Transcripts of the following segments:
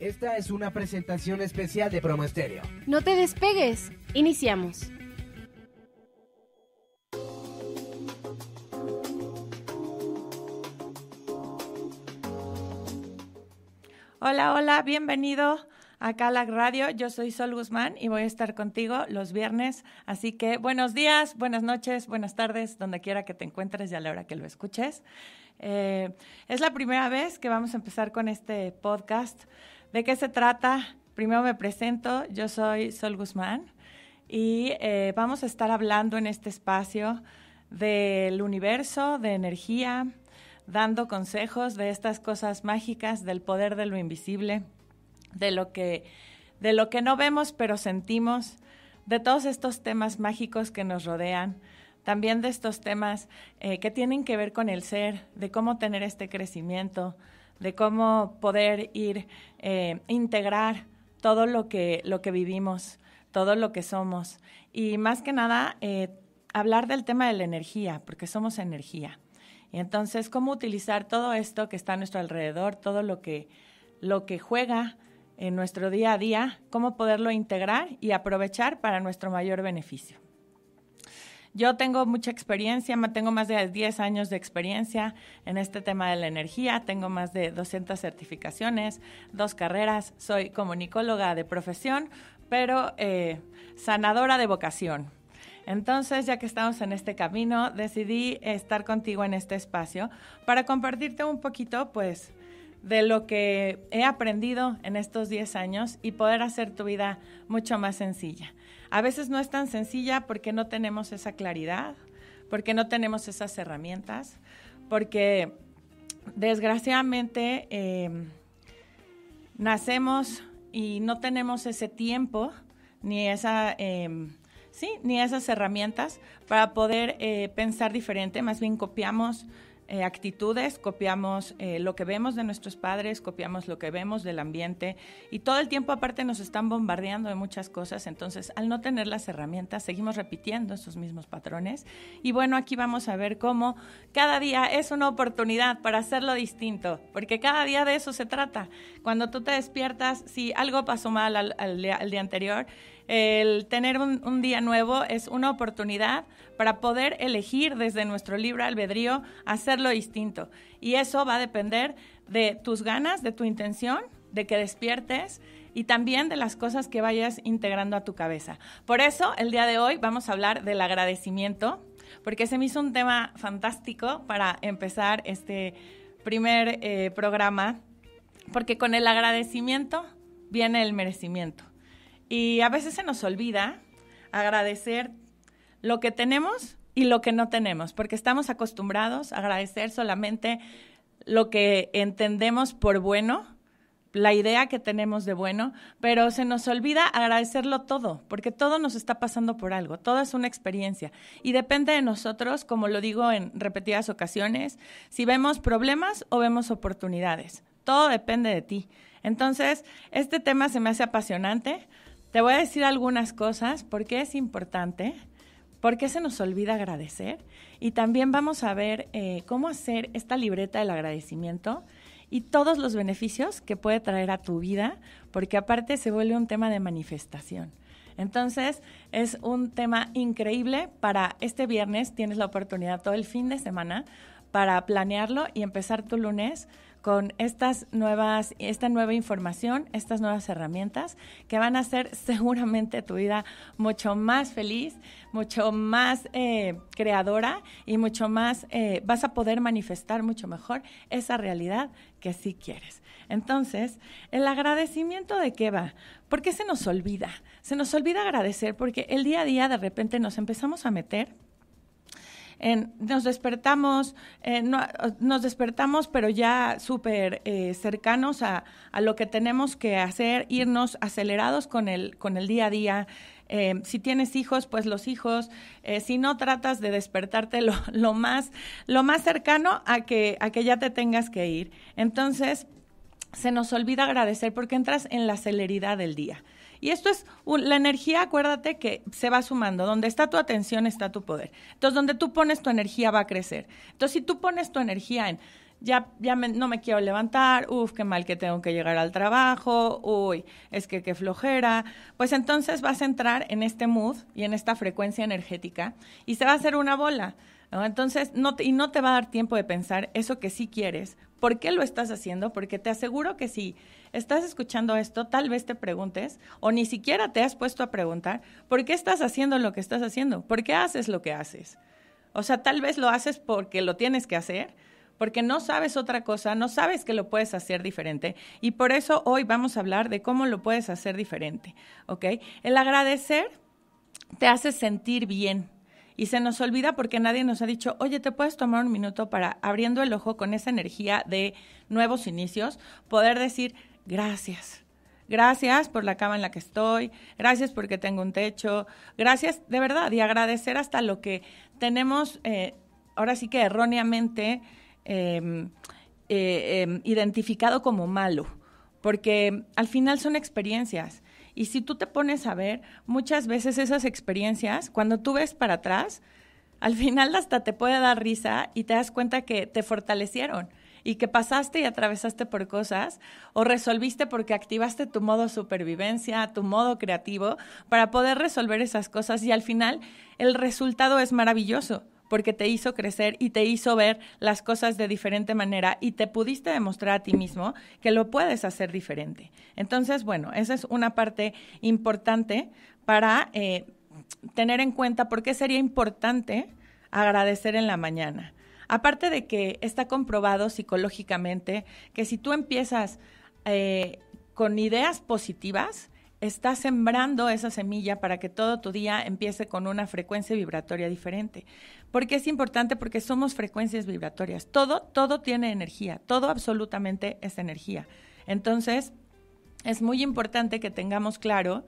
Esta es una presentación especial de Promo No te despegues. Iniciamos. Hola, hola, bienvenido a Calac Radio. Yo soy Sol Guzmán y voy a estar contigo los viernes. Así que buenos días, buenas noches, buenas tardes, donde quiera que te encuentres y a la hora que lo escuches. Eh, es la primera vez que vamos a empezar con este podcast. ¿De qué se trata? Primero me presento, yo soy Sol Guzmán y eh, vamos a estar hablando en este espacio del universo, de energía, dando consejos de estas cosas mágicas, del poder de lo invisible, de lo que, de lo que no vemos pero sentimos, de todos estos temas mágicos que nos rodean, también de estos temas eh, que tienen que ver con el ser, de cómo tener este crecimiento, de cómo poder ir, eh, integrar todo lo que, lo que vivimos, todo lo que somos. Y más que nada, eh, hablar del tema de la energía, porque somos energía. Y entonces, cómo utilizar todo esto que está a nuestro alrededor, todo lo que, lo que juega en nuestro día a día, cómo poderlo integrar y aprovechar para nuestro mayor beneficio. Yo tengo mucha experiencia, tengo más de 10 años de experiencia en este tema de la energía, tengo más de 200 certificaciones, dos carreras, soy comunicóloga de profesión, pero eh, sanadora de vocación. Entonces, ya que estamos en este camino, decidí estar contigo en este espacio para compartirte un poquito, pues, de lo que he aprendido en estos 10 años y poder hacer tu vida mucho más sencilla a veces no es tan sencilla porque no tenemos esa claridad, porque no tenemos esas herramientas, porque desgraciadamente eh, nacemos y no tenemos ese tiempo ni esa... Em, sí, ni esas herramientas para poder eh, pensar diferente, más bien copiamos eh, actitudes, copiamos eh, lo que vemos de nuestros padres, copiamos lo que vemos del ambiente y todo el tiempo aparte nos están bombardeando de muchas cosas, entonces al no tener las herramientas seguimos repitiendo esos mismos patrones y bueno, aquí vamos a ver cómo cada día es una oportunidad para hacerlo distinto, porque cada día de eso se trata. Cuando tú te despiertas, si algo pasó mal al día anterior, el tener un, día nuevo es una oportunidad para poder elegir desde nuestro libre albedrío hacerlo distinto. Y eso va a depender de tus ganas, de tu intención, de que despiertes y también de las cosas que vayas integrando a tu cabeza. Por eso, el día de hoy vamos a hablar del agradecimiento, porque se me hizo un tema fantástico para empezar este primer eh, programa, porque con el agradecimiento viene el merecimiento. Y a veces se nos olvida agradecer lo que tenemos y lo que no tenemos, porque estamos acostumbrados a agradecer solamente lo que entendemos por bueno, la idea que tenemos de bueno, pero se nos olvida agradecerlo todo, porque todo nos está pasando por algo, todo es una experiencia y depende de nosotros, como lo digo en repetidas ocasiones, si vemos problemas o vemos oportunidades, todo depende de ti. Entonces, este tema se me hace apasionante te voy a decir algunas cosas, por qué es importante, por qué se nos olvida agradecer y también vamos a ver eh, cómo hacer esta libreta del agradecimiento y todos los beneficios que puede traer a tu vida, porque aparte se vuelve un tema de manifestación. Entonces, es un tema increíble para este viernes, tienes la oportunidad todo el fin de semana para planearlo y empezar tu lunes con estas nuevas, esta nueva información, estas nuevas herramientas que van a hacer seguramente tu vida mucho más feliz, mucho más eh, creadora y mucho más, eh, vas a poder manifestar mucho mejor esa realidad que sí quieres. Entonces, el agradecimiento de qué va? Porque se nos olvida, se nos olvida agradecer porque el día a día de repente nos empezamos a meter nos despertamos, eh, nos despertamos, pero ya súper eh, cercanos a, a, lo que tenemos que hacer, irnos acelerados con el, con el día a día. Eh, si tienes hijos, pues los hijos. si no, tratas de despertarte lo, lo, más, lo más cercano a que, a que ya te tengas que ir. Entonces, se nos olvida agradecer porque entras en la celeridad del día. Y esto es la energía, acuérdate que se va sumando. Donde está tu atención está tu poder. Entonces, donde tú pones tu energía va a crecer. Entonces, si tú pones tu energía en ya, ya no me quiero levantar, uf, qué mal que tengo que llegar al trabajo, uy, es que qué flojera, pues entonces vas a entrar en este mood y en esta frecuencia energética y se va a hacer una bola. Entonces, no y no te va a dar tiempo de pensar eso que sí quieres. ¿Por qué lo estás haciendo? Porque te aseguro que si estás escuchando esto, tal vez te preguntes, o ni siquiera te has puesto a preguntar, ¿por qué estás haciendo lo que estás haciendo? ¿Por qué haces lo que haces? O sea, tal vez lo haces porque lo tienes que hacer, porque no sabes otra cosa, no sabes que lo puedes hacer diferente. Y por eso hoy vamos a hablar de cómo lo puedes hacer diferente, ¿ok? El agradecer te hace sentir bien, y se nos olvida porque nadie nos ha dicho, oye, ¿te puedes tomar un minuto para, abriendo el ojo con esa energía de nuevos inicios, poder decir, gracias, Gracias por la cama en la que estoy, gracias porque tengo un techo, gracias de verdad y agradecer hasta lo que tenemos, eh, ahora sí que erróneamente em, eh, em, identificado como malo, porque al final son experiencias. Y si tú te pones a ver, muchas veces esas experiencias, cuando tú ves para atrás, al final hasta te puede dar risa y te das cuenta que te fortalecieron y que pasaste y atravesaste por cosas o resolviste porque activaste tu modo supervivencia, tu modo creativo para poder resolver esas cosas y al final el resultado es maravilloso porque te hizo crecer y te hizo ver las cosas de diferente manera y te pudiste demostrar a ti mismo que lo puedes hacer diferente. Entonces, bueno, esa es una parte importante para eh, tener en cuenta por qué sería importante agradecer en la mañana. Aparte de que está comprobado psicológicamente que si tú empiezas eh, con ideas positivas, estás sembrando esa semilla para que todo tu día empiece con una frecuencia vibratoria diferente. ¿Por qué es importante? Porque somos frecuencias vibratorias. Todo, todo tiene energía. Todo absolutamente es energía. Entonces, es muy importante que tengamos claro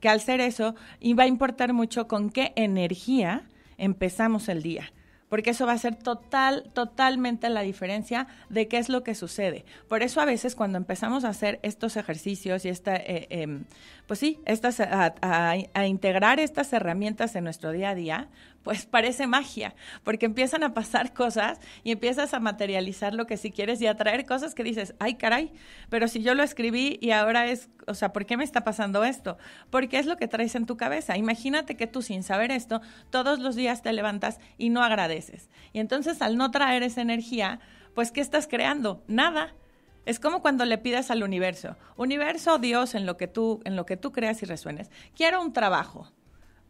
que al ser eso, y va a importar mucho con qué energía empezamos el día porque eso va a ser total, totalmente la diferencia de qué es lo que sucede. Por eso a veces cuando empezamos a hacer estos ejercicios y esta, eh, em, pues sí, estas, a, a integrar estas herramientas en nuestro día a día, pues parece magia, porque empiezan a pasar cosas y empiezas a materializar lo que si quieres y a traer cosas que dices, ay caray, pero si yo lo escribí y ahora es, o sea, ¿por qué me está pasando esto? Porque es lo que traes en tu cabeza. Imagínate que tú sin saber esto, todos los días te levantas y no agradeces. Y entonces al no traer esa energía, pues ¿qué estás creando? Nada. Es como cuando le pidas al universo, universo, Dios, en lo que tú, en lo que tú creas y resuenes, quiero un trabajo.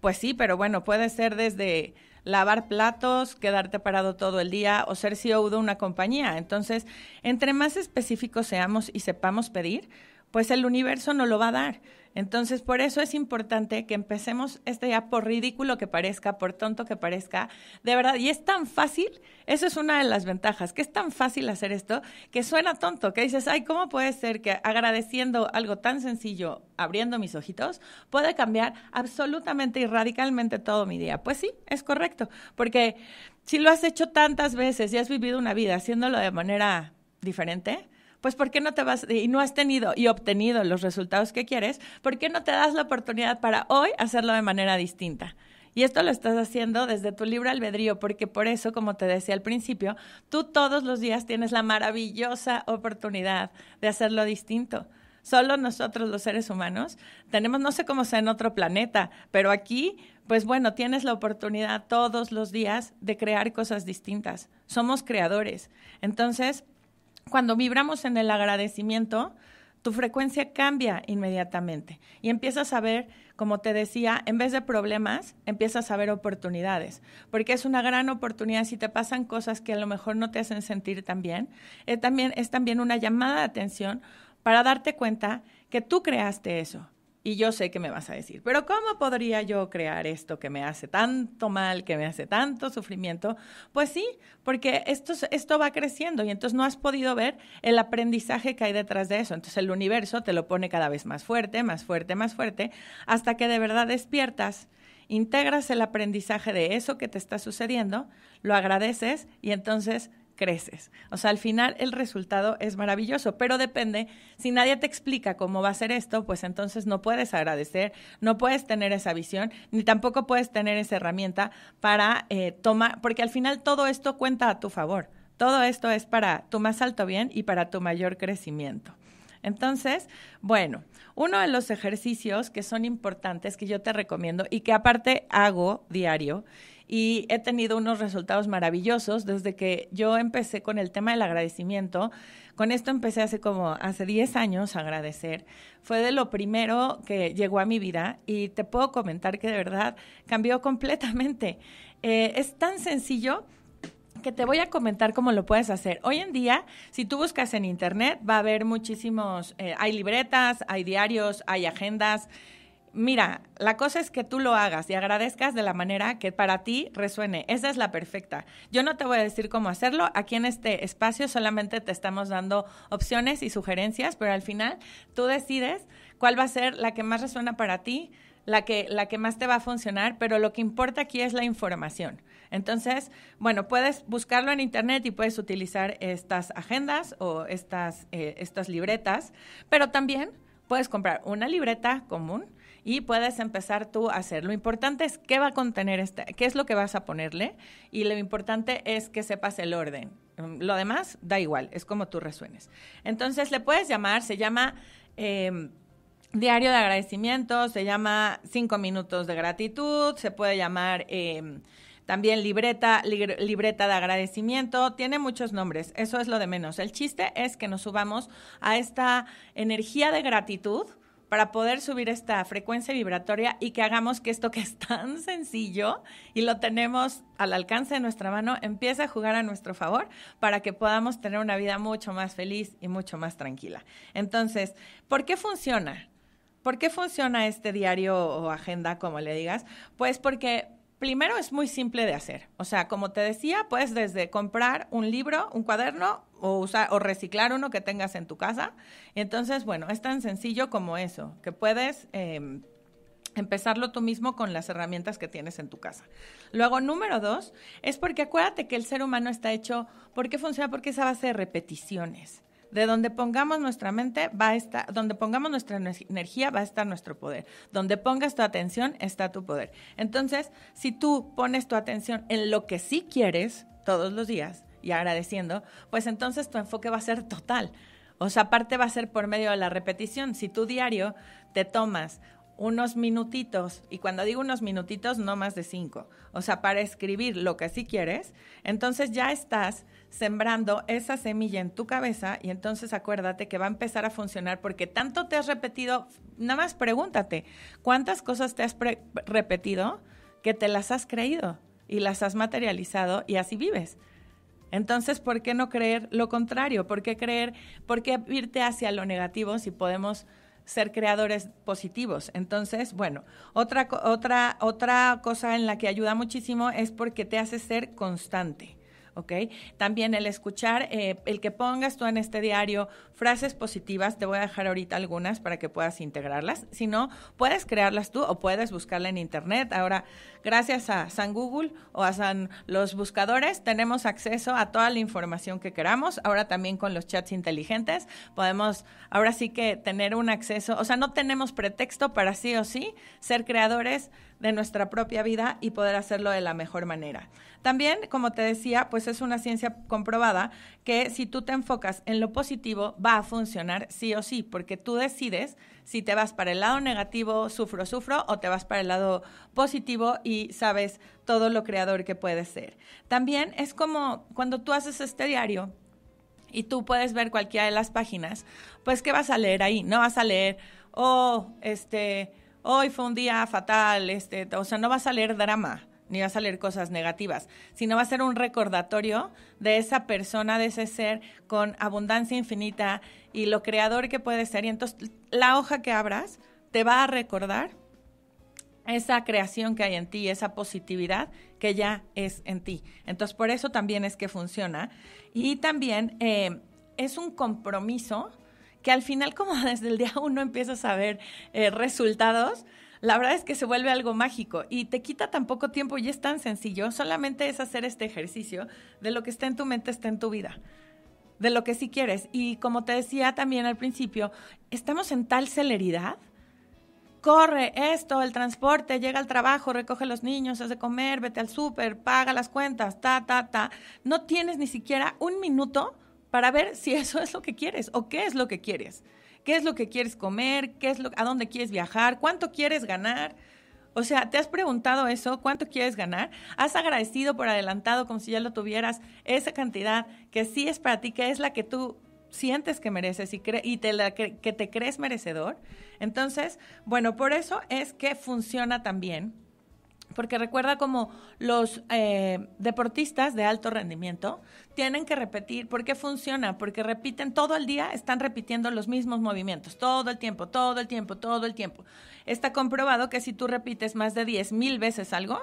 Pues sí, pero bueno, puede ser desde lavar platos, quedarte parado todo el día o ser CEO de una compañía. Entonces, entre más específicos seamos y sepamos pedir, pues el universo no lo va a dar. Entonces, por eso es importante que empecemos este ya por ridículo que parezca, por tonto que parezca, de verdad, y es tan fácil, eso es una de las ventajas, que es tan fácil hacer esto que suena tonto, que dices, ay, ¿cómo puede ser que agradeciendo algo tan sencillo, abriendo mis ojitos, pueda cambiar absolutamente y radicalmente todo mi día? Pues sí, es correcto, porque si lo has hecho tantas veces y has vivido una vida haciéndolo de manera diferente, pues ¿por qué no te vas y no has tenido y obtenido los resultados que quieres? ¿Por qué no te das la oportunidad para hoy hacerlo de manera distinta? Y esto lo estás haciendo desde tu libre albedrío, porque por eso, como te decía al principio, tú todos los días tienes la maravillosa oportunidad de hacerlo distinto. Solo nosotros los seres humanos tenemos, no sé cómo sea en otro planeta, pero aquí, pues bueno, tienes la oportunidad todos los días de crear cosas distintas. Somos creadores. Entonces, cuando vibramos en el agradecimiento, tu frecuencia cambia inmediatamente y empiezas a ver, como te decía, en vez de problemas, empiezas a ver oportunidades, porque es una gran oportunidad si te pasan cosas que a lo mejor no te hacen sentir tan bien. Eh, también, es también una llamada de atención para darte cuenta que tú creaste eso, y yo sé que me vas a decir, pero ¿cómo podría yo crear esto que me hace tanto mal, que me hace tanto sufrimiento? Pues sí, porque esto, esto va creciendo y entonces no has podido ver el aprendizaje que hay detrás de eso. Entonces el universo te lo pone cada vez más fuerte, más fuerte, más fuerte, hasta que de verdad despiertas integras el aprendizaje de eso que te está sucediendo, lo agradeces y entonces creces. O sea, al final el resultado es maravilloso, pero depende, si nadie te explica cómo va a ser esto, pues entonces no puedes agradecer, no puedes tener esa visión, ni tampoco puedes tener esa herramienta para eh, tomar, porque al final todo esto cuenta a tu favor. Todo esto es para tu más alto bien y para tu mayor crecimiento. Entonces, bueno, uno de los ejercicios que son importantes, que yo te recomiendo y que aparte hago diario, y he tenido unos resultados maravillosos desde que yo empecé con el tema del agradecimiento. Con esto empecé hace como, hace 10 años a agradecer. Fue de lo primero que llegó a mi vida y te puedo comentar que de verdad cambió completamente. Eh, es tan sencillo que te voy a comentar cómo lo puedes hacer. Hoy en día, si tú buscas en internet, va a haber muchísimos, eh, hay libretas, hay diarios, hay agendas, mira, la cosa es que tú lo hagas y agradezcas de la manera que para ti resuene. Esa es la perfecta. Yo no te voy a decir cómo hacerlo. Aquí en este espacio solamente te estamos dando opciones y sugerencias, pero al final tú decides cuál va a ser la que más resuena para ti, la que, la que más te va a funcionar, pero lo que importa aquí es la información. Entonces, bueno, puedes buscarlo en internet y puedes utilizar estas agendas o estas, eh, estas libretas, pero también puedes comprar una libreta común y puedes empezar tú a hacer. Lo importante es qué va a contener este, qué es lo que vas a ponerle y lo importante es que sepas el orden. Lo demás da igual, es como tú resuenes. Entonces le puedes llamar, se llama... Eh, diario de agradecimiento, se llama cinco minutos de gratitud, se puede llamar eh, también libreta, libreta de agradecimiento, tiene muchos nombres, eso es lo de menos. El chiste es que nos subamos a esta energía de gratitud para poder subir esta frecuencia vibratoria y que hagamos que esto que es tan sencillo y lo tenemos al alcance de nuestra mano empiece a jugar a nuestro favor para que podamos tener una vida mucho más feliz y mucho más tranquila. Entonces, ¿por qué funciona? ¿Por qué funciona este diario o agenda, como le digas? Pues porque primero es muy simple de hacer. O sea, como te decía, puedes desde comprar un libro, un cuaderno o usar o reciclar uno que tengas en tu casa. Entonces, bueno, es tan sencillo como eso, que puedes em, empezarlo tú mismo con las herramientas que tienes en tu casa. Luego, número dos, es porque acuérdate que el ser humano está hecho, ¿por qué funciona? Porque es a base de repeticiones. De donde pongamos nuestra mente va a estar, donde pongamos nuestra energía va a estar nuestro poder. Donde pongas tu atención está tu poder. Entonces, si tú pones tu atención en lo que sí quieres todos los días, y agradeciendo, pues entonces tu enfoque va a ser total. O sea, aparte va a ser por medio de la repetición. Si tu diario te tomas unos minutitos, y cuando digo unos minutitos, no más de cinco, o sea, para escribir lo que sí quieres, entonces ya estás sembrando esa semilla en tu cabeza y entonces acuérdate que va a empezar a funcionar porque tanto te has repetido, nada más pregúntate, ¿cuántas cosas te has repetido que te las has creído y las has materializado y así vives? Entonces, ¿por qué no creer lo contrario? ¿Por qué creer, por qué irte hacia lo negativo si podemos ser creadores positivos? Entonces, bueno, otra, otra, otra cosa en la que ayuda muchísimo es porque te hace ser constante. ¿ok? También el escuchar, eh, el que pongas tú en este diario frases positivas, te voy a dejar ahorita algunas para que puedas integrarlas. Si no, puedes crearlas tú o puedes buscarla en internet. Ahora gracias a San Google o a San los buscadores tenemos acceso a toda la información que queramos. Ahora también con los chats inteligentes podemos ahora sí que tener un acceso, o sea, no tenemos pretexto para sí o sí ser creadores de nuestra propia vida y poder hacerlo de la mejor manera. También, como te decía, pues es una ciencia comprobada que si tú te enfocas en lo positivo va a funcionar sí o sí, porque tú decides si te vas para el lado negativo, sufro, sufro, o te vas para el lado positivo y sabes todo lo creador que puedes ser. También es como cuando tú haces este diario, y tú puedes ver cualquiera de las páginas, pues ¿qué vas a leer ahí? No vas a leer, oh, este, hoy fue un día fatal, este, o sea, no vas a leer drama, ni vas a leer cosas negativas, sino va a ser un recordatorio de esa persona, de ese ser con abundancia infinita y lo creador que puede ser. Y entonces la hoja que abras te va a recordar esa creación que hay en ti, esa positividad que ya es en ti. Entonces, por eso también es que funciona. Y también eh, es un compromiso que al final, como desde el día uno empiezas a ver eh, resultados, la verdad es que se vuelve algo mágico y te quita tan poco tiempo y es tan sencillo. Solamente es hacer este ejercicio de lo que está en tu mente, está en tu vida de lo que sí quieres. Y como te decía también al principio, estamos en tal celeridad. Corre esto, el transporte, llega al trabajo, recoge a los niños, hace comer, vete al súper, paga las cuentas, ta, ta, ta. No tienes ni siquiera un minuto para ver si eso es lo que quieres o qué es lo que quieres. ¿Qué es lo que quieres comer? ¿Qué es lo, ¿A dónde quieres viajar? ¿Cuánto quieres ganar? O sea, ¿te has preguntado eso? ¿Cuánto quieres ganar? ¿Has agradecido por adelantado como si ya lo tuvieras esa cantidad que sí es para ti, que es la que tú sientes que mereces y, te que te crees merecedor? Entonces, bueno, por eso es que funciona también porque recuerda como los eh, deportistas de alto rendimiento tienen que repetir. ¿Por qué funciona? Porque repiten todo el día, están repitiendo los mismos movimientos, todo el tiempo, todo el tiempo, todo el tiempo. Está comprobado que si tú repites más de 10,000 mil veces algo,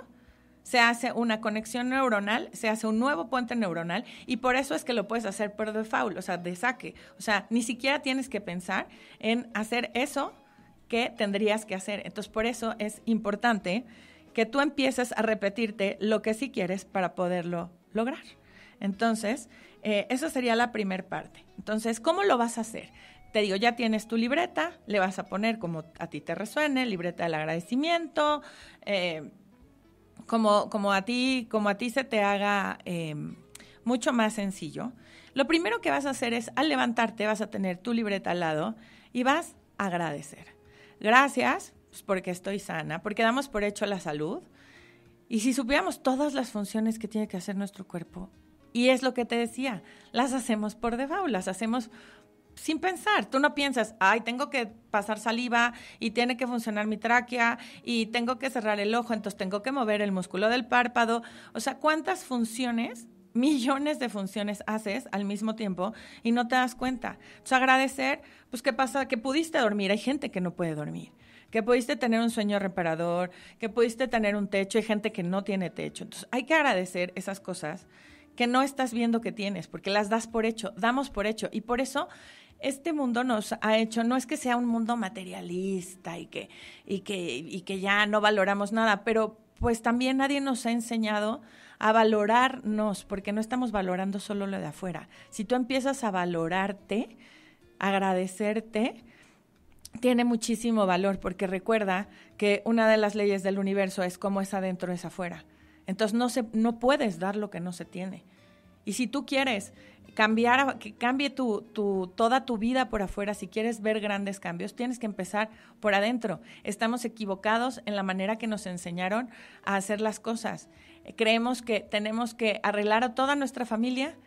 se hace una conexión neuronal, se hace un nuevo puente neuronal y por eso es que lo puedes hacer por default, o sea, de saque. O sea, ni siquiera tienes que pensar en hacer eso que tendrías que hacer. Entonces, por eso es importante que tú empieces a repetirte lo que sí quieres para poderlo lograr. Entonces, eh, esa sería la primera parte. Entonces, ¿cómo lo vas a hacer? Te digo, ya tienes tu libreta, le vas a poner como a ti te resuene, libreta del agradecimiento, eh, como, como, a ti, como a ti se te haga eh, mucho más sencillo. Lo primero que vas a hacer es, al levantarte, vas a tener tu libreta al lado y vas a agradecer. Gracias pues, porque estoy sana, porque damos por hecho la salud. Y si supiéramos todas las funciones que tiene que hacer nuestro cuerpo, y es lo que te decía, las hacemos por default, las hacemos sin pensar. Tú no piensas, ay, tengo que pasar saliva y tiene que funcionar mi tráquea y tengo que cerrar el ojo, entonces tengo que mover el músculo del párpado. O sea, ¿cuántas funciones? Millones de funciones haces al mismo tiempo y no te das cuenta. Entonces, agradecer, pues, ¿qué pasa? Que pudiste dormir. Hay gente que no puede dormir que pudiste tener un sueño reparador, que pudiste tener un techo. Hay gente que no tiene techo. Entonces, hay que agradecer esas cosas que no estás viendo que tienes, porque las das por hecho, damos por hecho. Y por eso este mundo nos ha hecho, no es que sea un mundo materialista y que, y que, que ya no valoramos nada, pero pues también nadie nos ha enseñado a valorarnos, porque no estamos valorando solo lo de afuera. Si tú empiezas a valorarte, agradecerte, tiene muchísimo valor porque recuerda que una de las leyes del universo es cómo es adentro es afuera. Entonces no, puedes dar lo que no se tiene. Y si tú quieres cambiar, que cambie toda tu vida por afuera, si quieres ver grandes cambios, tienes que empezar por adentro. Estamos equivocados en la manera que nos enseñaron a hacer las cosas. Creemos que tenemos que arreglar a toda nuestra familia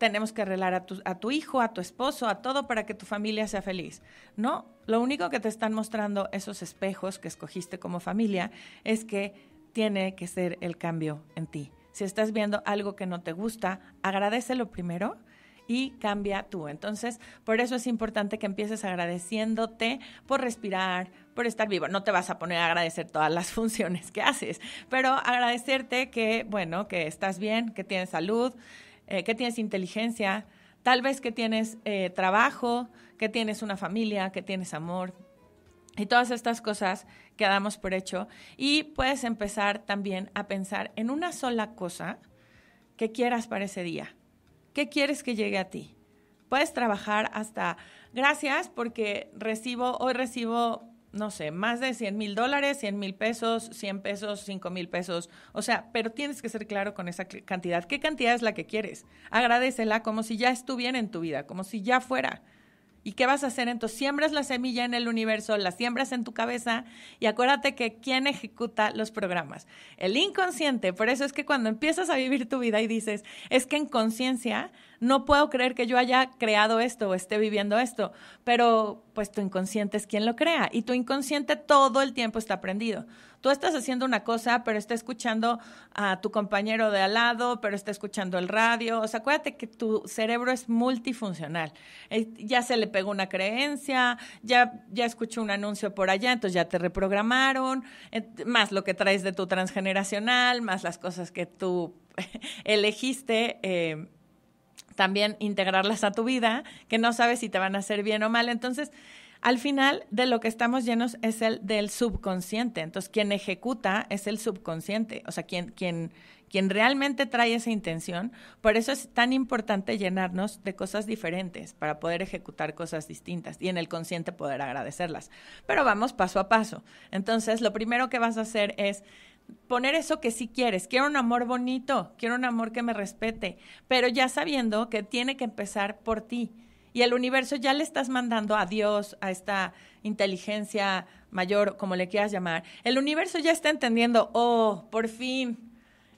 tenemos que arreglar a tu, hijo, a tu esposo, a todo para que tu familia sea feliz. No, lo único que te están mostrando esos espejos que escogiste como familia es que tiene que ser el cambio en ti. Si estás viendo algo que no te gusta, agradecelo primero y cambia tú. Entonces, por eso es importante que empieces agradeciéndote por respirar, por estar vivo. No te vas a poner a agradecer todas las funciones que haces, pero agradecerte que, bueno, que estás bien, que tienes salud, eh, que tienes inteligencia, tal vez que tienes eh, trabajo, que tienes una familia, que tienes amor y todas estas cosas que damos por hecho. Y puedes empezar también a pensar en una sola cosa que quieras para ese día. ¿Qué quieres que llegue a ti? Puedes trabajar hasta gracias porque recibo, hoy recibo no sé, más de 100 mil dólares, 100 mil pesos, 100 pesos, 5 mil pesos. O sea, pero tienes que ser claro con esa cantidad. ¿Qué cantidad es la que quieres? Agradecela como si ya estuviera en tu vida, como si ya fuera. ¿Y qué vas a hacer? Entonces, siembras la semilla en el universo, la siembras en tu cabeza y acuérdate que quién ejecuta los programas. El inconsciente. Por eso es que cuando empiezas a vivir tu vida y dices, es que en conciencia no puedo creer que yo haya creado esto o esté viviendo esto, pero pues tu inconsciente es quien lo crea y tu inconsciente todo el tiempo está prendido. Tú estás haciendo una cosa, pero está escuchando a tu compañero de al lado, pero está escuchando el radio. O sea, acuérdate que tu cerebro es multifuncional. Eh, ya se le pegó una creencia, ya, ya escuchó un anuncio por allá, entonces ya te reprogramaron, eh, más lo que traes de tu transgeneracional, más las cosas que tú elegiste. Eh, también integrarlas a tu vida, que no sabes si te van a hacer bien o mal. Entonces, al final de lo que estamos llenos es el del subconsciente. Entonces, quien ejecuta es el subconsciente, o sea, quien, quien, quien realmente trae esa intención. Por eso es tan importante llenarnos de cosas diferentes para poder ejecutar cosas distintas y en el consciente poder agradecerlas. Pero vamos paso a paso. Entonces, lo primero que vas a hacer es poner eso que sí quieres. Quiero un amor bonito, quiero un amor que me respete, pero ya sabiendo que tiene que empezar por ti. Y el universo ya le estás mandando a Dios, a esta inteligencia mayor, como le quieras llamar. El universo ya está entendiendo, oh, por fin,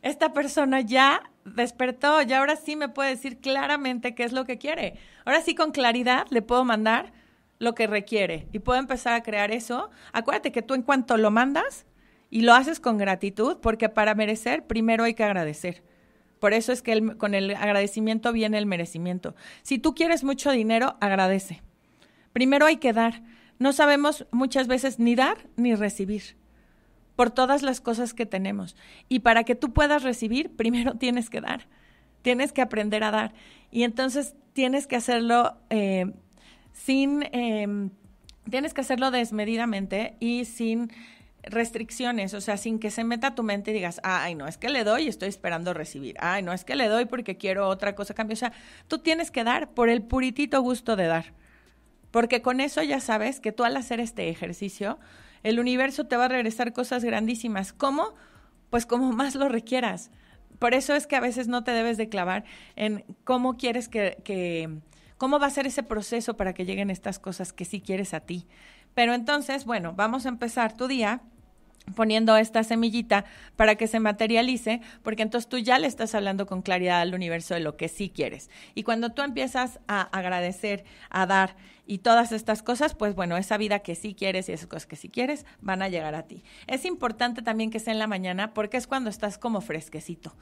esta persona ya despertó, ya ahora sí me puede decir claramente qué es lo que quiere. Ahora sí con claridad le puedo mandar lo que requiere y puedo empezar a crear eso. Acuérdate que tú en cuanto lo mandas, y lo haces con gratitud porque para merecer primero hay que agradecer. Por eso es que con el agradecimiento viene el merecimiento. Si tú quieres mucho dinero, agradece. Primero hay que dar. No sabemos muchas veces ni dar ni recibir por todas las cosas que tenemos. Y para que tú puedas recibir, primero tienes que dar. Tienes que aprender a dar. Y entonces tienes que hacerlo eh, sin... Em, tienes que hacerlo desmedidamente y sin restricciones, o sea, sin que se meta tu mente y digas, ay, no, es que le doy y estoy esperando recibir, ay, no, es que le doy porque quiero otra cosa cambio, o sea, tú tienes que dar por el puritito gusto de dar, porque con eso ya sabes que tú al hacer este ejercicio, el universo te va a regresar cosas grandísimas, ¿cómo? Pues como más lo requieras. Por eso es que a veces no te debes de clavar en cómo quieres que, que cómo va a ser ese proceso para que lleguen estas cosas que sí quieres a ti. Pero entonces, bueno, vamos a empezar tu día poniendo esta semillita para que se materialice, porque entonces tú ya le estás hablando con claridad al universo de lo que sí quieres. Y cuando tú empiezas a agradecer, a dar y todas estas cosas, pues bueno, esa vida que sí quieres y esas cosas que sí quieres van a llegar a ti. Es importante también que sea en la mañana porque es cuando estás como fresquecito.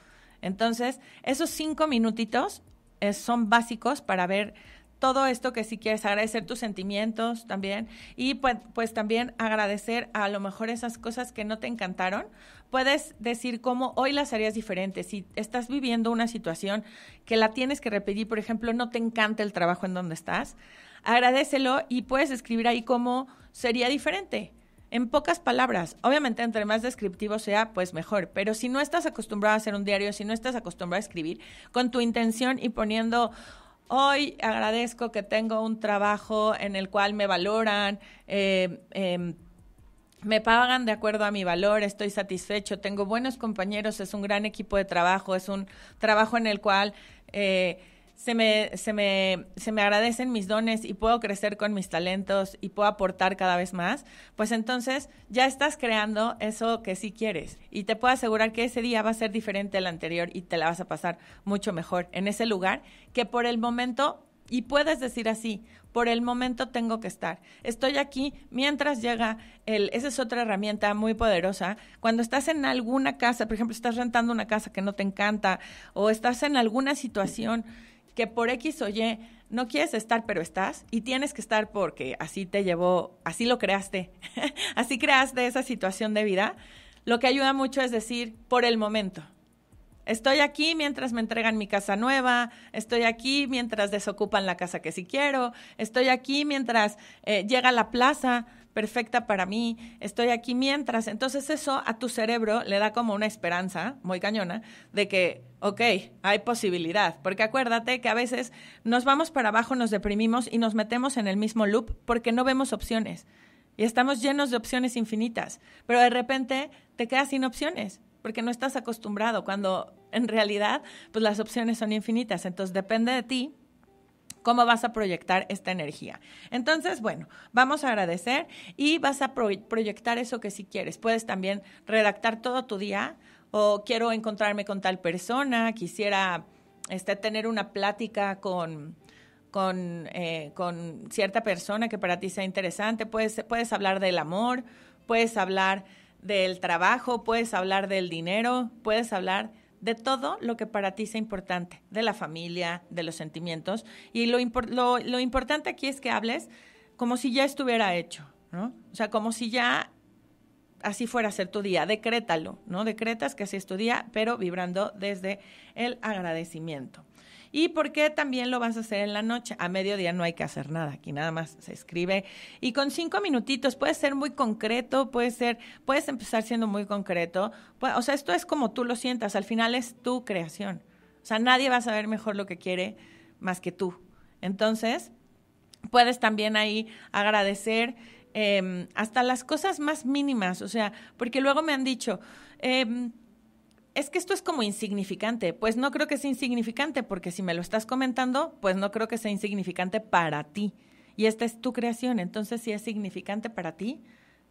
Entonces, esos cinco minutitos eh, son básicos para ver todo esto que si quieres, agradecer tus sentimientos también y pues, pues, también agradecer a lo mejor esas cosas que no te encantaron. Puedes decir cómo hoy las harías diferentes. Si estás viviendo una situación que la tienes que repetir, por ejemplo, no te encanta el trabajo en donde estás, agradecelo y puedes escribir ahí cómo sería diferente. En pocas palabras, obviamente entre más descriptivo sea, pues mejor, pero si no estás acostumbrado a hacer un diario, si no estás acostumbrado a escribir, con tu intención y poniendo hoy agradezco que tengo un trabajo en el cual me valoran, eh, em, me pagan de acuerdo a mi valor, estoy satisfecho, tengo buenos compañeros, es un gran equipo de trabajo, es un trabajo en el cual... Eh, se me, se, me, agradecen mis dones y puedo crecer con mis talentos y puedo aportar cada vez más, pues entonces ya estás creando eso que sí quieres. Y te puedo asegurar que ese día va a ser diferente al anterior y te la vas a pasar mucho mejor en ese lugar que por el momento y puedes decir así, por el momento tengo que estar. Estoy aquí mientras llega el, esa es otra herramienta muy poderosa. Cuando estás en alguna casa, por ejemplo, estás rentando una casa que no te encanta o estás en alguna situación que por X o Y no quieres estar, pero estás, y tienes que estar porque así te llevó, así lo creaste, así creaste esa situación de vida, lo que ayuda mucho es decir, por el momento. Estoy aquí mientras me entregan mi casa nueva, estoy aquí mientras desocupan la casa que sí quiero, estoy aquí mientras eh, llega la plaza perfecta para mí, estoy aquí mientras. Entonces eso a tu cerebro le da como una esperanza muy cañona de que, ok, hay posibilidad, porque acuérdate que a veces nos vamos para abajo, nos deprimimos y nos metemos en el mismo loop porque no vemos opciones. Y estamos llenos de opciones infinitas, pero de repente te quedas sin opciones porque no estás acostumbrado cuando en realidad pues las opciones son infinitas. Entonces depende de ti cómo vas a proyectar esta energía. Entonces, bueno, vamos a agradecer y vas a proyectar eso que si quieres. Puedes también redactar todo tu día o quiero encontrarme con tal persona, quisiera este, tener una plática con, con, eh, con cierta persona que para ti sea interesante. Puedes, puedes hablar del amor, puedes hablar del trabajo, puedes hablar del dinero, puedes hablar de todo lo que para ti sea importante, de la familia, de los sentimientos. Y lo, importante aquí es que hables como si ya estuviera hecho, ¿no? O sea, como si ya así fuera a ser tu día, decrétalo, ¿no? Decretas que así es tu día, pero vibrando desde el agradecimiento y por qué también lo vas a hacer en la noche. A mediodía no hay que hacer nada, aquí nada más se escribe. Y con cinco minutitos, puede ser muy concreto, puede ser, puedes empezar siendo muy concreto. O sea, esto es como tú lo sientas, al final es tu creación. O sea, nadie va a saber mejor lo que quiere más que tú. Entonces, puedes también ahí agradecer em, hasta las cosas más mínimas, o sea, porque luego me han dicho, em, es que esto es como insignificante. Pues no creo que sea insignificante, porque si me lo estás comentando, pues no creo que sea insignificante para ti. Y esta es tu creación, entonces si es significante para ti,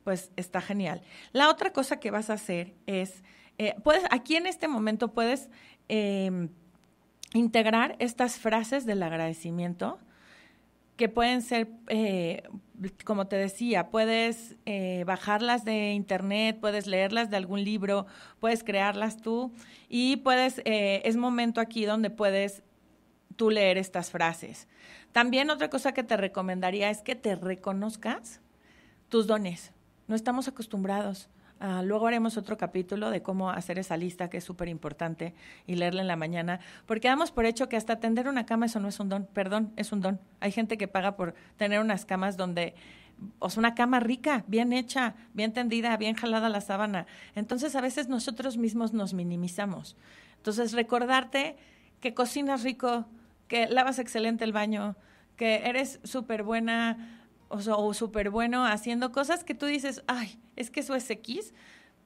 pues está genial. La otra cosa que vas a hacer es, eh, aquí en este momento puedes em, integrar estas frases del agradecimiento que pueden ser, eh, como te decía, puedes eh, bajarlas de internet, puedes leerlas de algún libro, puedes crearlas tú y puedes, eh, es momento aquí donde puedes tú leer estas frases. También otra cosa que te recomendaría es que te reconozcas tus dones. No estamos acostumbrados Ah, luego haremos otro capítulo de cómo hacer esa lista, que es súper importante, y leerla en la mañana, porque damos por hecho que hasta tender una cama, eso no es un don, perdón, es un don. Hay gente que paga por tener unas camas donde, o sea, una cama rica, bien hecha, bien tendida, bien jalada la sábana. Entonces, a veces nosotros mismos nos minimizamos. Entonces, recordarte que cocinas rico, que lavas excelente el baño, que eres súper buena o, o súper bueno haciendo cosas que tú dices, ay, es que eso es X,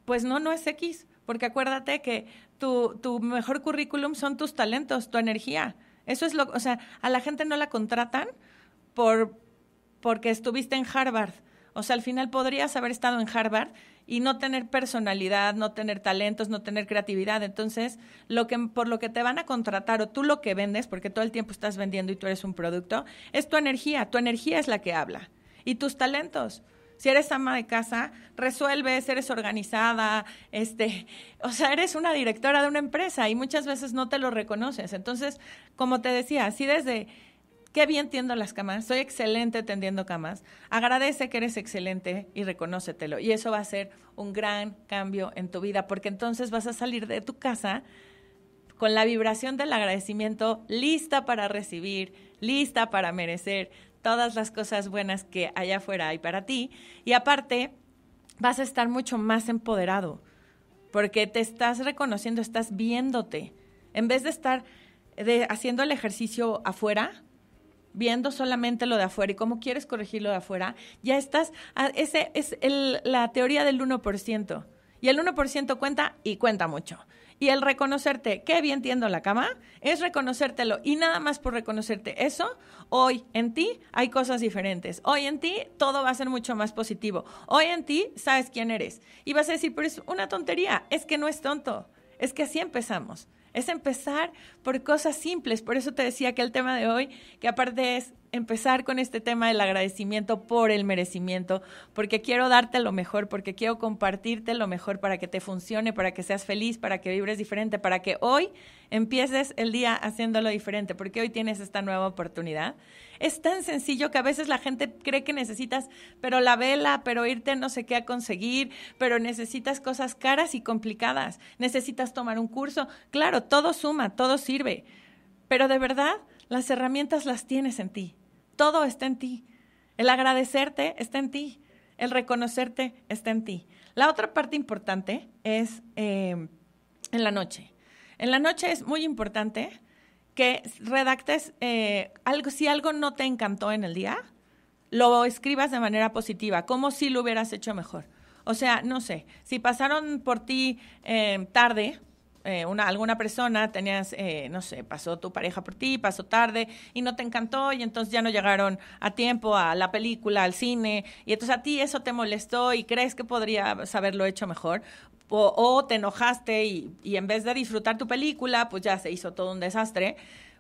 pues no, no es X, porque acuérdate que tu, tu mejor currículum son tus talentos, tu energía. Eso es lo, o sea, a la gente no la contratan por, porque estuviste en Harvard. O sea, al final podrías haber estado en Harvard y no tener personalidad, no tener talentos, no tener creatividad. Entonces, lo que por lo que te van a contratar o tú lo que vendes, porque todo el tiempo estás vendiendo y tú eres un producto, es tu energía, tu energía es la que habla y tus talentos. Si eres ama de casa, resuelves, eres organizada, este, o sea, eres una directora de una empresa y muchas veces no te lo reconoces. Entonces, como te decía, así desde Qué bien tiendo las camas, soy excelente tendiendo camas. Agradece que eres excelente y reconócetelo. Y eso va a ser un gran cambio en tu vida, porque entonces vas a salir de tu casa con la vibración del agradecimiento lista para recibir, lista para merecer todas las cosas buenas que allá afuera hay para ti. Y aparte, vas a estar mucho más empoderado, porque te estás reconociendo, estás viéndote. En vez de estar haciendo el ejercicio afuera, viendo solamente lo de afuera y cómo quieres corregir lo de afuera, ya estás, ah, esa es la teoría del 1%. Y el 1% cuenta y cuenta mucho. Y el reconocerte, qué bien tiendo la cama, es reconocértelo. Y nada más por reconocerte eso, hoy en ti hay cosas diferentes. Hoy en ti todo va a ser mucho más positivo. Hoy en ti sabes quién eres. Y vas a decir, pero es una tontería, es que no es tonto. Es que así empezamos. Es empezar por cosas simples. Por eso te decía que el tema de hoy, que aparte es empezar con este tema del agradecimiento por el merecimiento, porque quiero darte lo mejor, porque quiero compartirte lo mejor para que te funcione, para que seas feliz, para que vibres diferente, para que hoy empieces el día haciéndolo diferente, porque hoy tienes esta nueva oportunidad. Es tan sencillo que a veces la gente cree que necesitas, pero la vela, pero irte no sé qué a conseguir, pero necesitas cosas caras y complicadas, necesitas tomar un curso. Claro, todo suma, todo sirve, pero de verdad las herramientas las tienes en ti. Todo está en ti. El agradecerte está en ti. El reconocerte está en ti. La otra parte importante es eh, en la noche. En la noche es muy importante que redactes eh, algo, si algo no te encantó en el día, lo escribas de manera positiva, como si lo hubieras hecho mejor. O sea, no sé, si pasaron por ti eh, tarde, eh, una, alguna persona, tenías, eh, no sé, pasó tu pareja por ti, pasó tarde y no te encantó y entonces ya no llegaron a tiempo a la película, al cine y entonces a ti eso te molestó y crees que podrías haberlo hecho mejor. O, te enojaste y, en vez de disfrutar tu película, pues ya se hizo todo un desastre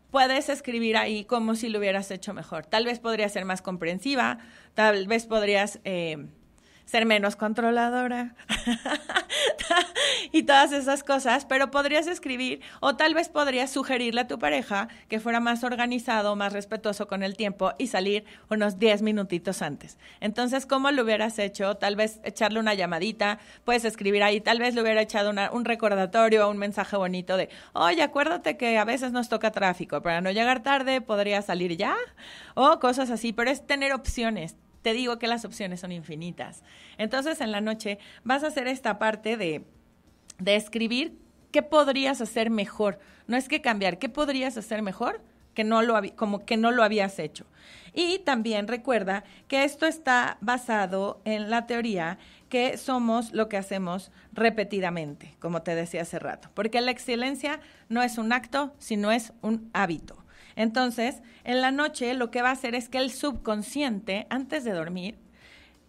puedes escribir ahí como si lo hubieras hecho mejor. Tal vez podría ser más comprensiva, tal vez podrías eh, ser menos controladora y todas esas cosas, pero podrías escribir o tal vez podrías sugerirle a tu pareja que fuera más organizado, más respetuoso con el tiempo y salir unos 10 minutitos antes. Entonces, ¿cómo lo hubieras hecho? Tal vez echarle una llamadita, puedes escribir ahí, tal vez le hubiera echado un recordatorio, o un mensaje bonito de, oye, acuérdate que a veces nos toca tráfico, para no llegar tarde podría salir ya, o cosas así, pero es tener opciones, te digo que las opciones son infinitas. Entonces en la noche vas a hacer esta parte de, escribir qué podrías hacer mejor. No es que cambiar, qué podrías hacer mejor que no lo, como que no lo habías hecho. Y también recuerda que esto está basado en la teoría que somos lo que hacemos repetidamente, como te decía hace rato, porque la excelencia no es un acto, sino es un hábito. Entonces, en la noche lo que va a hacer es que el subconsciente, antes de dormir,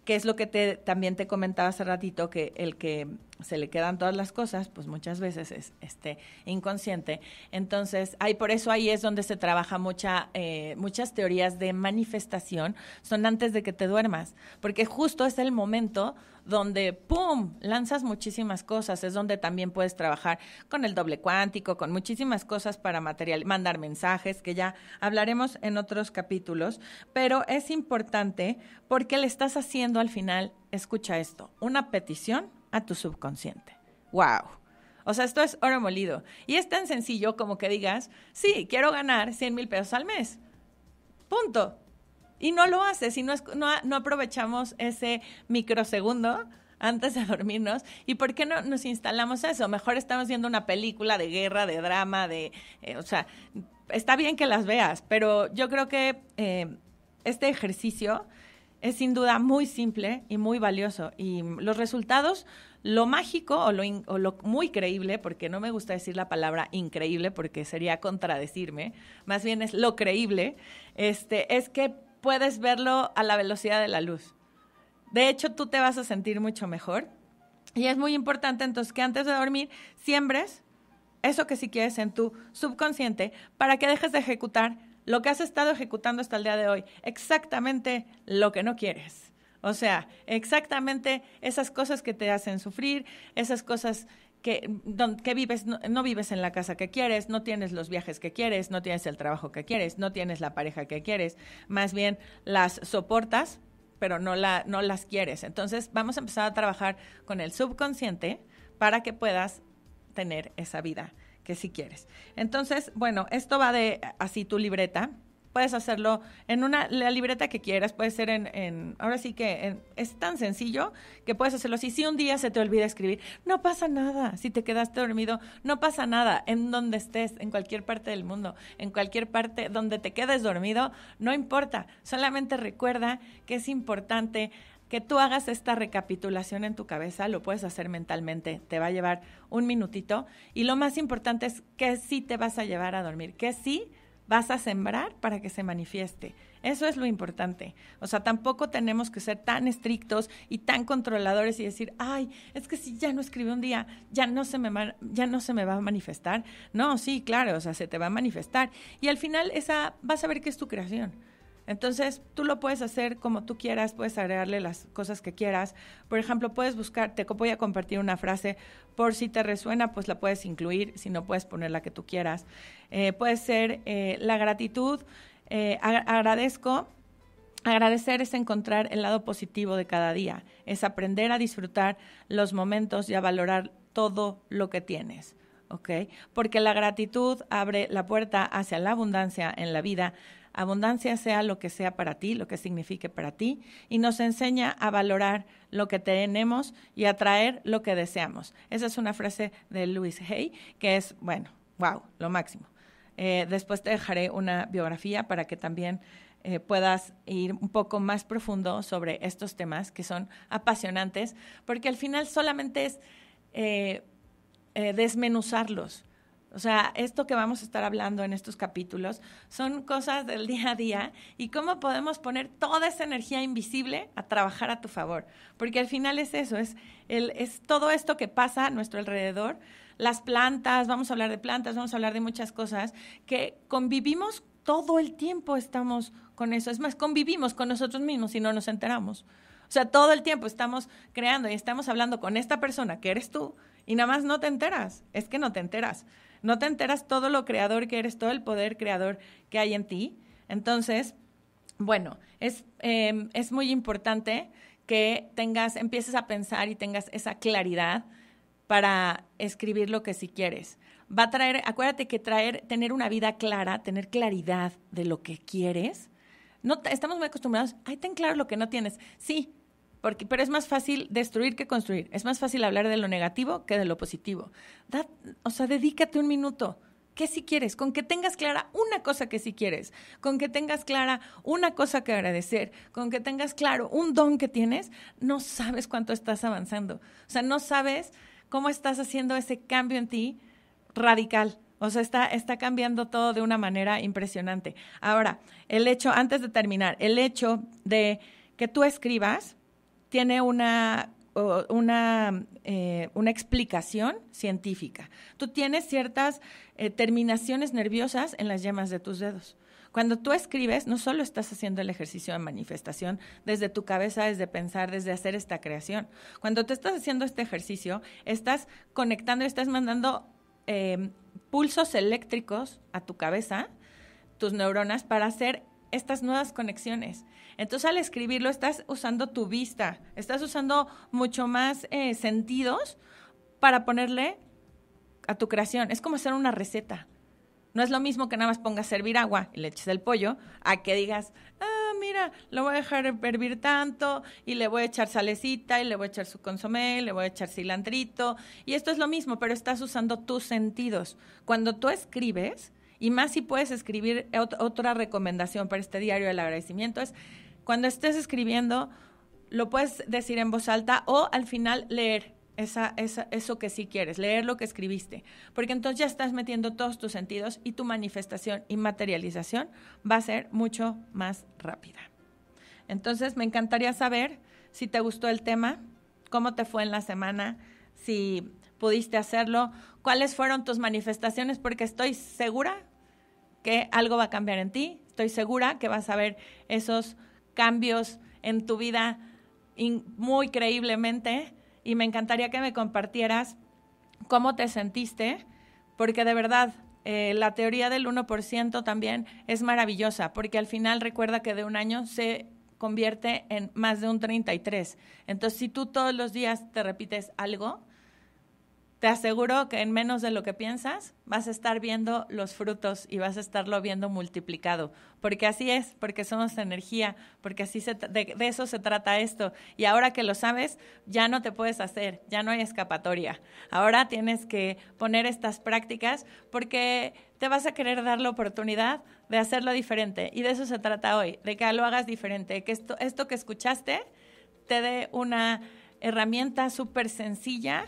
que es lo que te, también te comentaba hace ratito, que el que se le quedan todas las cosas, pues muchas veces es este, inconsciente. Entonces, hay, por eso ahí es donde se trabaja mucha, eh, muchas teorías de manifestación, son antes de que te duermas, porque justo es el momento donde, ¡pum!, lanzas muchísimas cosas. Es donde también puedes trabajar con el doble cuántico, con muchísimas cosas para material, mandar mensajes, que ya hablaremos en otros capítulos, pero es importante porque le estás haciendo al final, escucha esto, una petición a tu subconsciente. ¡Wow! O sea, esto es oro molido. Y es tan sencillo como que digas, sí, quiero ganar 100 mil pesos al mes. Punto. Y no lo hace, si no, aprovechamos ese microsegundo antes de dormirnos. ¿Y por qué no nos instalamos eso? Mejor estamos viendo una película de guerra, de drama, de... Eh, o sea, está bien que las veas, pero yo creo que eh, este ejercicio es sin duda muy simple y muy valioso. Y los resultados, lo mágico o lo, o lo muy creíble, porque no me gusta decir la palabra increíble porque sería contradecirme, más bien es lo creíble, este, es que puedes verlo a la velocidad de la luz. De hecho, tú te vas a sentir mucho mejor. Y es muy importante entonces que antes de dormir siembres eso que sí quieres en tu subconsciente para que dejes de ejecutar lo que has estado ejecutando hasta el día de hoy, exactamente lo que no quieres. O sea, exactamente esas cosas que te hacen sufrir, esas cosas que, vives, no, vives en la casa que quieres, no tienes los viajes que quieres, no tienes el trabajo que quieres, no tienes la pareja que quieres, más bien las soportas, pero no, la, no las quieres. Entonces vamos a empezar a trabajar con el subconsciente para que puedas tener esa vida que si sí quieres. Entonces, bueno, esto va de así tu libreta, puedes hacerlo en una la libreta que quieras, puede ser en, ahora sí que es tan sencillo que puedes hacerlo. Si, si un día se te olvida escribir, no pasa nada. Si te quedaste dormido, no pasa nada. En donde estés, en cualquier parte del mundo, en cualquier parte donde te quedes dormido, no importa. Solamente recuerda que es importante que tú hagas esta recapitulación en tu cabeza, lo puedes hacer mentalmente, te va a llevar un minutito y lo más importante es que sí te vas a llevar a dormir, que sí vas a sembrar para que se manifieste. Eso es lo importante. O sea, tampoco tenemos que ser tan estrictos y tan controladores y decir, ay, es que si ya no escribí un día, ya no se me, ya no se me va a manifestar. No, sí, claro, o sea, se te va a manifestar. Y al final esa, vas a ver que es tu creación. Entonces, tú lo puedes hacer como tú quieras, puedes agregarle las cosas que quieras. Por ejemplo, puedes buscar, te voy a compartir una frase, por si te resuena, pues la puedes incluir, si no puedes poner la que tú quieras. Eh, puede ser eh, la gratitud, eh, agradezco. Agradecer es encontrar el lado positivo de cada día, es aprender a disfrutar los momentos y a valorar todo lo que tienes, ¿ok? Porque la gratitud abre la puerta hacia la abundancia en la vida, Abundancia sea lo que sea para ti, lo que signifique para ti, y nos enseña a valorar lo que tenemos y a traer lo que deseamos. Esa es una frase de Louis Hay, que es, bueno, wow, lo máximo. Eh, después te dejaré una biografía para que también eh, puedas ir un poco más profundo sobre estos temas que son apasionantes, porque al final solamente es eh, desmenuzarlos o sea, esto que vamos a estar hablando en estos capítulos son cosas del día a día y cómo podemos poner toda esa energía invisible a trabajar a tu favor. Porque al final es eso, es, el, es todo esto que pasa a nuestro alrededor, las plantas, vamos a hablar de plantas, vamos a hablar de muchas cosas, que convivimos todo el tiempo, estamos con eso. Es más, convivimos con nosotros mismos y no nos enteramos. O sea, todo el tiempo estamos creando y estamos hablando con esta persona que eres tú y nada más no te enteras. Es que no te enteras. No te enteras todo lo creador que eres, todo el poder creador que hay en ti. Entonces, bueno, es, em, es muy importante que tengas, empieces a pensar y tengas esa claridad para escribir lo que sí quieres. Va a traer, acuérdate que traer, tener una vida clara, tener claridad de lo que quieres. No, estamos muy acostumbrados, ay, ten claro lo que no tienes. Sí, pero es más fácil destruir que construir. Es más fácil hablar de lo negativo que de lo positivo. o sea, dedícate un minuto. ¿Qué si quieres? Con que tengas clara una cosa que si quieres, con que tengas clara una cosa que agradecer, con que tengas claro un don que tienes, no sabes cuánto estás avanzando. O sea, no sabes cómo estás haciendo ese cambio en ti radical. O sea, está, está cambiando todo de una manera impresionante. Ahora, el hecho, antes de terminar, el hecho de que tú escribas, tiene eh, una, explicación científica. Tú tienes ciertas eh, terminaciones nerviosas en las yemas de tus dedos. Cuando tú escribes, no solo estás haciendo el ejercicio de manifestación desde tu cabeza, desde pensar, desde hacer esta creación. Cuando te estás haciendo este ejercicio, estás conectando, estás mandando em, pulsos eléctricos a tu cabeza, tus neuronas, para hacer estas nuevas conexiones. Entonces al escribirlo estás usando tu vista, estás usando mucho más eh, sentidos para ponerle a tu creación. Es como hacer una receta. No es lo mismo que nada más pongas servir agua y le eches el pollo, a que digas, ah, mira, lo voy a dejar hervir tanto y le voy a echar salecita y le voy a echar su consomé, y le voy a echar cilantrito. Y esto es lo mismo, pero estás usando tus sentidos. Cuando tú escribes, y más si puedes escribir otra recomendación para este diario del agradecimiento, es cuando estés escribiendo, lo puedes decir en voz alta o al final leer esa, eso que sí quieres, leer lo que escribiste, porque entonces ya estás metiendo todos tus sentidos y tu manifestación y materialización va a ser mucho más rápida. Entonces, me encantaría saber si te gustó el tema, cómo te fue en la semana, si pudiste hacerlo, cuáles fueron tus manifestaciones, porque estoy segura que algo va a cambiar en ti, estoy segura que vas a ver esos cambios en tu vida muy creíblemente y me encantaría que me compartieras cómo te sentiste, porque de verdad eh, la teoría del 1% también es maravillosa, porque al final recuerda que de un año se convierte en más de un 33. Entonces, si tú todos los días te repites algo, te aseguro que en menos de lo que piensas vas a estar viendo los frutos y vas a estarlo viendo multiplicado, porque así es, porque somos energía, porque así de, eso se trata esto. Y ahora que lo sabes, ya no te puedes hacer, ya no hay escapatoria. Ahora tienes que poner estas prácticas porque te vas a querer dar la oportunidad de hacerlo diferente. Y de eso se trata hoy, de que lo hagas diferente, que esto, esto que escuchaste te dé una herramienta súper sencilla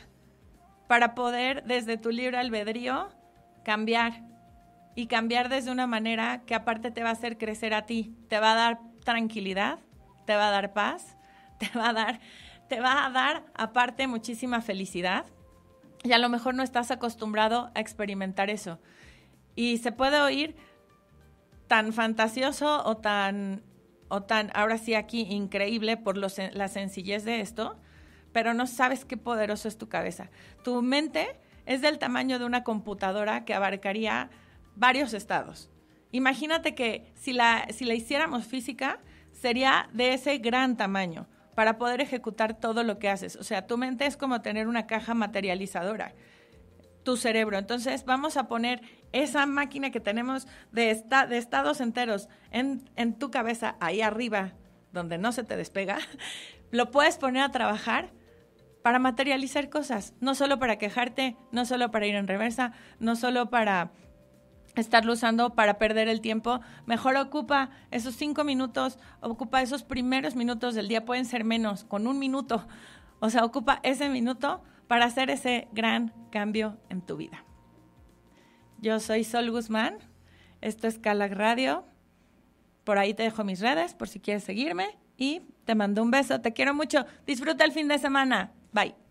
para poder desde tu libre albedrío cambiar y cambiar desde una manera que aparte te va a hacer crecer a ti, te va a dar tranquilidad, te va a dar paz, te va a dar, te va a dar aparte muchísima felicidad y a lo mejor no estás acostumbrado a experimentar eso. Y se puede oír tan fantasioso o tan, o tan ahora sí aquí increíble por la sencillez de esto, pero no sabes qué poderoso es tu cabeza. Tu mente es del tamaño de una computadora que abarcaría varios estados. Imagínate que si la, si la hiciéramos física, sería de ese gran tamaño para poder ejecutar todo lo que haces. O sea, tu mente es como tener una caja materializadora, tu cerebro. Entonces vamos a poner esa máquina que tenemos de, de estados enteros en, en tu cabeza, ahí arriba, donde no se te despega, lo puedes poner a trabajar para materializar cosas, no solo para quejarte, no solo para ir en reversa, no solo para estarlo usando para perder el tiempo, mejor ocupa esos cinco minutos, ocupa esos primeros minutos del día, pueden ser menos, con un minuto, o sea, ocupa ese minuto para hacer ese gran cambio en tu vida. Yo soy Sol Guzmán, esto es Calac Radio, por ahí te dejo mis redes por si quieres seguirme y te mando un beso, te quiero mucho, disfruta el fin de semana. Bye.